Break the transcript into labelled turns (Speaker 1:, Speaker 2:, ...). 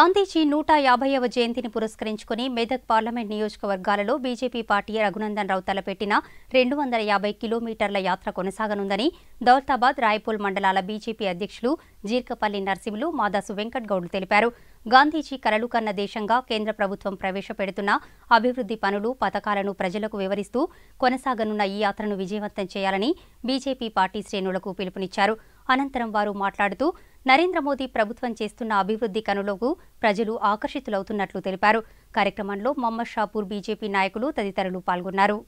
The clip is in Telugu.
Speaker 1: గాంధీజీ నూట యాభైవ జయంతిని పురస్కరించుకుని మెదక్ పార్లమెంట్ నియోజకవర్గాలలో బీజేపీ పార్టీ రఘునందన్ రావు తలపెట్టిన రెండు వందల యాభై కిలోమీటర్ల యాత్ర కొనసాగనుందని దౌలతాబాద్ రాయపూల్ మండలాల బీజేపీ అధ్యక్షులు జీర్కపల్లి నర్సింహులు మాదాసు వెంకట్ తెలిపారు గాంధీజీ కలలు కన్న దేశంగా కేంద్ర ప్రభుత్వం ప్రవేశపెడుతున్న అభివృద్ధి పనులు పథకాలను ప్రజలకు వివరిస్తూ కొనసాగనున్న ఈ యాత్రను విజయవంతం చేయాలని బీజేపీ పార్టీ శ్రేణులకు పిలుపునిచ్చారు అనంతరం వారు మాట్లాడుతూ నరేంద్ర మోదీ ప్రభుత్వం చేస్తున్న అభివృద్ధి కనులకు ప్రజలు ఆకర్షితులవుతున్నట్లు తెలిపారు కార్యక్రమంలో మహమ్మద్ షాపూర్ బీజేపీ నాయకులు తదితరులు
Speaker 2: పాల్గొన్నారు